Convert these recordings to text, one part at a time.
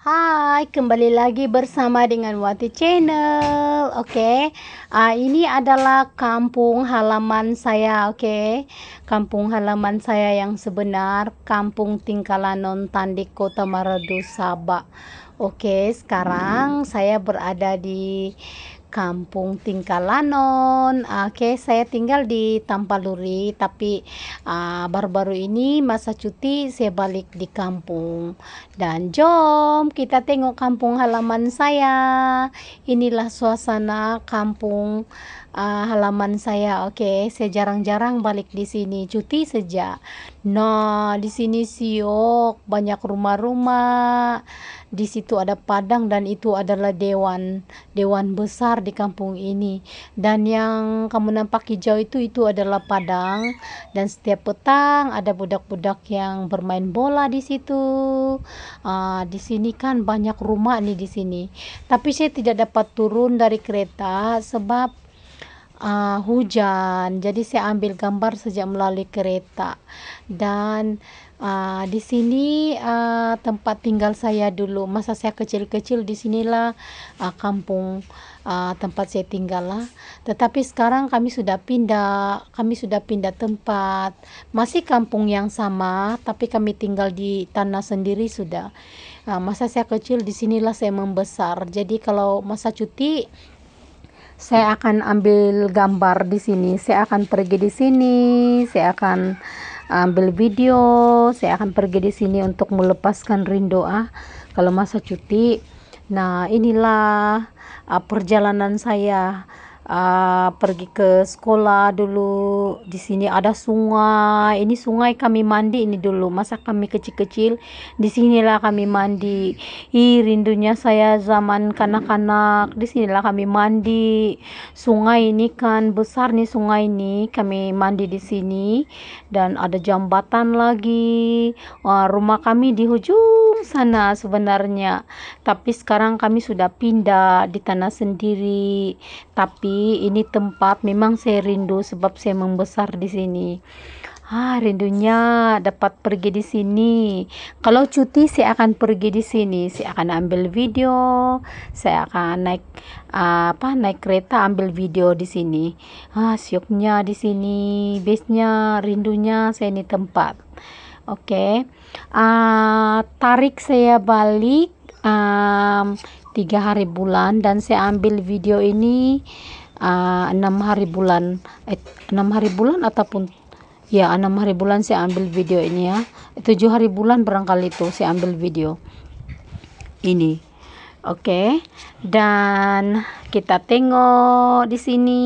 Hai, kembali lagi bersama dengan Wati Channel. Oke, okay. uh, ini adalah kampung halaman saya. Oke, okay. kampung halaman saya yang sebenar, Kampung Tingkalanon tandiko Kota Maradu, Sabah. Oke, okay, sekarang hmm. saya berada di Kampung Tingkalanon. Oke, okay, saya tinggal di Tampaluri, tapi ah, baru-baru uh, ini masa cuti saya balik di kampung. Dan jom kita tengok kampung halaman saya. Inilah suasana kampung uh, halaman saya. Oke, okay, saya jarang-jarang balik di sini, cuti sejak. Nah, di sini siok, banyak rumah-rumah di situ ada padang dan itu adalah dewan dewan besar di kampung ini dan yang kamu nampak hijau itu itu adalah padang dan setiap petang ada budak-budak yang bermain bola di situ uh, di sini kan banyak rumah nih di sini tapi saya tidak dapat turun dari kereta sebab uh, hujan. Jadi saya ambil gambar sejak melalui kereta. Dan uh, di sini uh, tempat tinggal saya dulu. Masa saya kecil-kecil di sinilah uh, kampung uh, tempat saya tinggal lah. Tetapi sekarang kami sudah pindah, kami sudah pindah tempat. Masih kampung yang sama, tapi kami tinggal di tanah sendiri sudah. Nah, masa saya kecil di sinilah saya membesar. Jadi kalau masa cuti saya akan ambil gambar di sini saya akan pergi di sini saya akan ambil video saya akan pergi di sini untuk melepaskan rindu. Ah, kalau masa cuti nah inilah ah, perjalanan saya uh, pergi ke sekolah dulu di sini ada sungai ini sungai kami mandi ini dulu masa kami kecil-kecil di sinilah kami mandi Ih, rindunya saya zaman kanak-kanak di sinilah kami mandi sungai ini kan besar nih sungai ini kami mandi di sini dan ada jambatan lagi uh, rumah kami di hujung sana sebenarnya tapi sekarang kami sudah pindah di tanah sendiri tapi jadi ini tempat memang saya rindu sebab saya membesar di sini Ah, rindunya dapat pergi di sini. Kalau cuti, saya akan pergi di sini. Saya akan ambil video, saya akan naik ah, apa? Naik kereta, ambil video di sini. Ah, syuknya di sini, bisnya, rindunya saya ini tempat. Oke, okay. uh, tarik saya balik um, tiga hari bulan dan saya ambil video ini uh, hari bulan eh, hari bulan ataupun ya enam hari bulan saya ambil video ini ya tujuh hari bulan barangkali itu saya ambil video ini oke okay. dan kita tengok di sini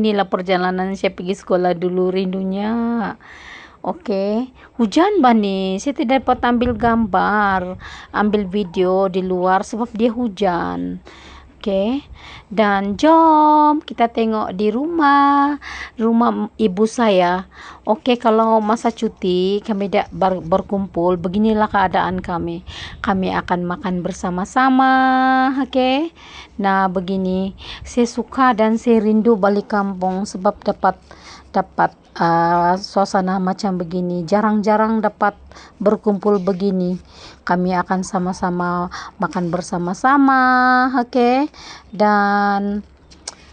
inilah perjalanan saya pergi sekolah dulu rindunya oke okay. hujan bani saya tidak dapat ambil gambar ambil video di luar sebab dia hujan Oke. Dan jom kita tengok di rumah rumah ibu saya. Oke, kalau masa cuti kami tidak ber berkumpul, beginilah keadaan kami. Kami akan makan bersama-sama, oke? Okay? Nah, begini, saya suka dan saya rindu balik kampung sebab dapat dapat uh, suasana macam begini. Jarang-jarang dapat berkumpul begini. Kami akan sama-sama makan bersama-sama, oke? Okay? Dan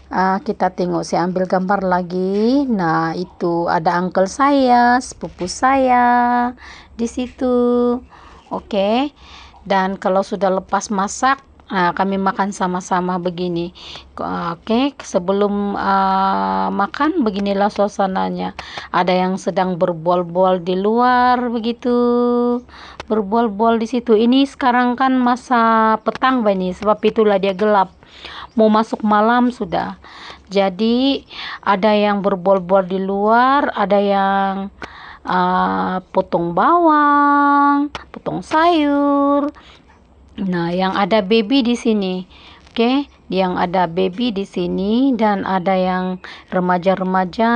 Uh, kita tengok saya ambil gambar lagi. Nah, itu ada uncle saya, sepupu saya di situ. Oke. Okay. Dan kalau sudah lepas masak uh, kami makan sama-sama begini ah, oke sebelum uh, makan beginilah suasananya ada yang sedang berbol-bol di luar begitu berbol-bol di situ ini sekarang kan masa petang Bani sebab itulah dia gelap mau masuk malam sudah jadi ada yang berbol-bol di luar ada yang uh, potong bawang, potong sayur, Nah, yang ada baby di sini. Oke, okay? yang ada baby di sini dan ada yang remaja-remaja.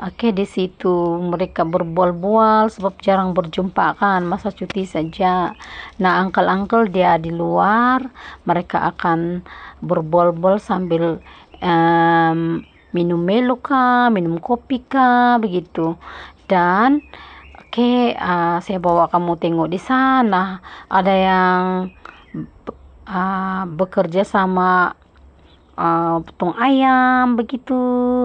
Oke, okay, di situ mereka berbual-bual sebab jarang berjumpa kan, masa cuti saja. Nah, angkel-angkel dia di luar, mereka akan berbual-bual sambil um, minum meluka, minum kopi kah, begitu. Dan Oke, uh, saya bawa kamu tengok di sana. Ada yang uh, bekerja sama uh, potong ayam begitu.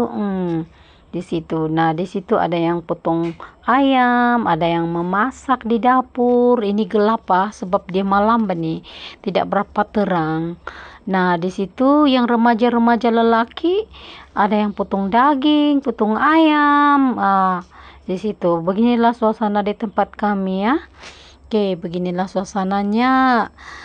Hmm, di situ. Nah, di situ ada yang potong ayam, ada yang memasak di dapur. Ini gelap ah, sebab dia malam bani, tidak berapa terang. Nah, di situ yang remaja-remaja lelaki ada yang potong daging, potong ayam. Uh, di situ. Beginilah suasana di tempat kami ya. Oke, beginilah suasananya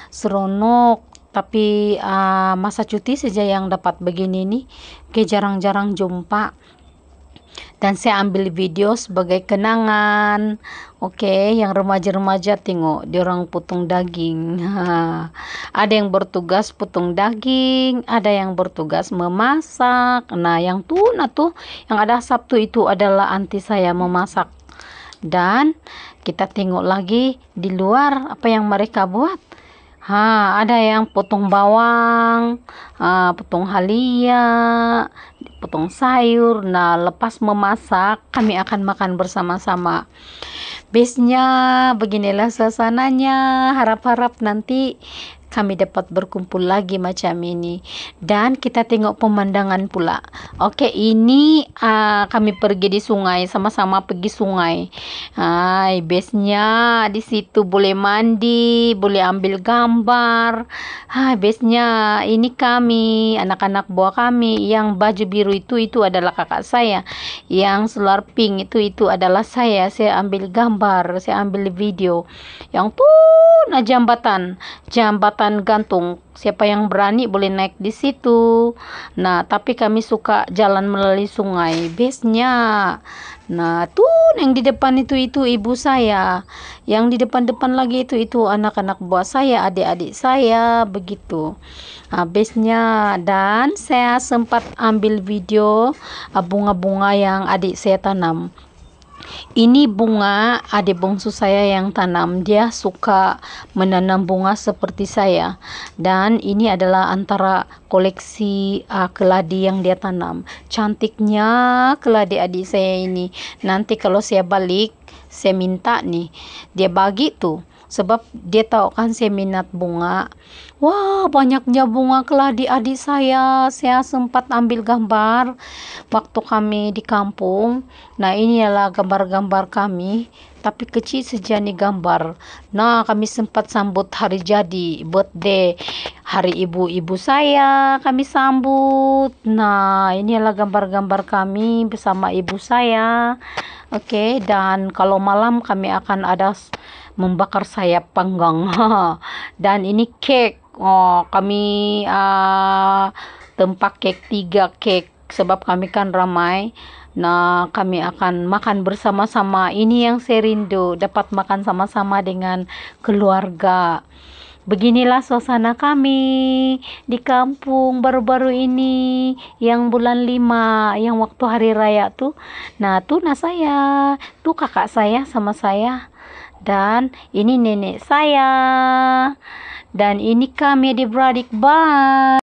seronok tapi uh, masa cuti saja yang dapat begini nih. Oke, jarang-jarang jumpa dan saya ambil video sebagai kenangan oke okay, yang remaja-remaja tengok orang potong daging ada yang bertugas potong daging ada yang bertugas memasak nah yang tuh nah tuh yang ada Sabtu itu adalah anti saya memasak dan kita tengok lagi di luar apa yang mereka buat Ha, ada yang potong bawang, uh, potong halia, potong sayur. Nah, lepas memasak, kami akan makan bersama-sama. Besnya beginilah suasananya. Harap-harap nanti kami dapat berkumpul lagi macam ini dan kita tengok pemandangan pula oke ini uh, kami pergi di sungai sama-sama pergi sungai hai besnya di situ boleh mandi boleh ambil gambar hai besnya ini kami anak-anak buah kami yang baju biru itu itu adalah kakak saya yang seluar pink itu itu adalah saya saya ambil gambar saya ambil video yang tuh ah, jambatan jambatan jembatan gantung. Siapa yang berani boleh naik di situ. Nah, tapi kami suka jalan melalui sungai. Besnya. Nah, tuh yang di depan itu itu ibu saya. Yang di depan-depan lagi itu itu anak-anak buah saya, adik-adik saya, begitu. Habisnya ah, dan saya sempat ambil video ah, bunga-bunga yang adik saya tanam ini bunga adik bungsu saya yang tanam dia suka menanam bunga seperti saya dan ini adalah antara koleksi uh, keladi yang dia tanam cantiknya keladi adik saya ini nanti kalau saya balik saya minta nih dia bagi tuh Sebab dia tahu kan saya minat bunga. Wah, banyaknya bunga keladi adik saya. Saya sempat ambil gambar waktu kami di kampung. Nah, ini adalah gambar-gambar kami. Tapi kecil sejani gambar. Nah, kami sempat sambut hari jadi, birthday. Hari ibu-ibu saya kami sambut. Nah, ini adalah gambar-gambar kami bersama ibu saya. Oke, okay, dan kalau malam kami akan ada membakar sayap panggang dan ini cake oh kami uh, tempat cake tiga cake sebab kami kan ramai Nah, kami akan makan bersama-sama. Ini yang saya rindu, dapat makan sama-sama dengan keluarga. Beginilah suasana kami di kampung baru-baru ini yang bulan lima yang waktu hari raya tuh. Nah, tuh nah saya, tuh kakak saya sama saya dan ini nenek saya dan ini kami adik beradik bye